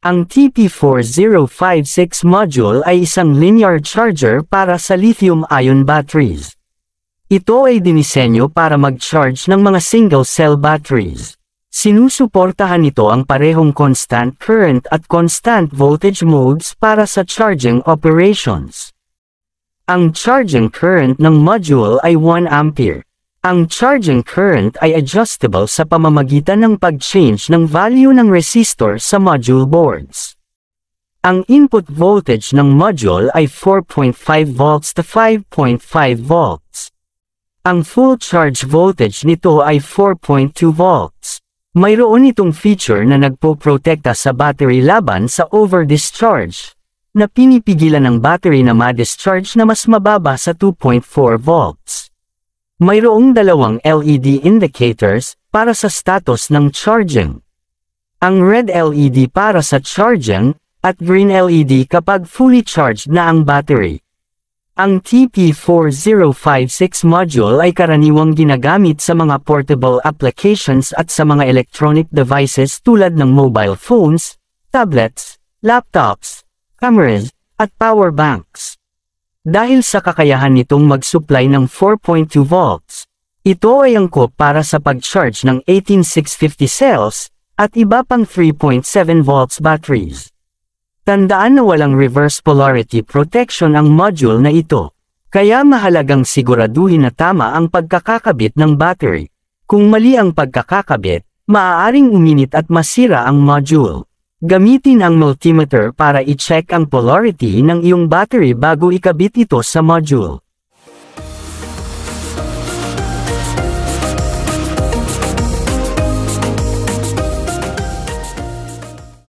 Ang TP4056 module ay isang linear charger para sa lithium-ion batteries. Ito ay dinisenyo para mag-charge ng mga single-cell batteries. Sinusuportahan ito ang parehong constant current at constant voltage modes para sa charging operations. Ang charging current ng module ay 1 ampere. Ang charging current ay adjustable sa pamamagitan ng pag-change ng value ng resistor sa module boards. Ang input voltage ng module ay 4.5 volts to 5.5 volts. Ang full charge voltage nito ay 4.2 volts. Mayroon itong feature na nagpo-protekta sa battery laban sa over-discharge, na pinipigilan ng battery na ma-discharge na mas mababa sa 2.4 volts. Mayroong dalawang LED indicators para sa status ng charging. Ang red LED para sa charging at green LED kapag fully charged na ang battery. Ang TP4056 module ay karaniwang ginagamit sa mga portable applications at sa mga electronic devices tulad ng mobile phones, tablets, laptops, cameras, at power banks. Dahil sa kakayahan nitong mag-supply ng 4.2 volts, ito ay angkop para sa pag-charge ng 18650 cells at iba pang 3.7 volts batteries. Tandaan na walang reverse polarity protection ang module na ito, kaya mahalagang siguraduhin na tama ang pagkakakabit ng battery. Kung mali ang pagkakakabit, maaaring uminit at masira ang module. Gamitin ang multimeter para i-check ang polarity ng iyong battery bago ikabit ito sa module.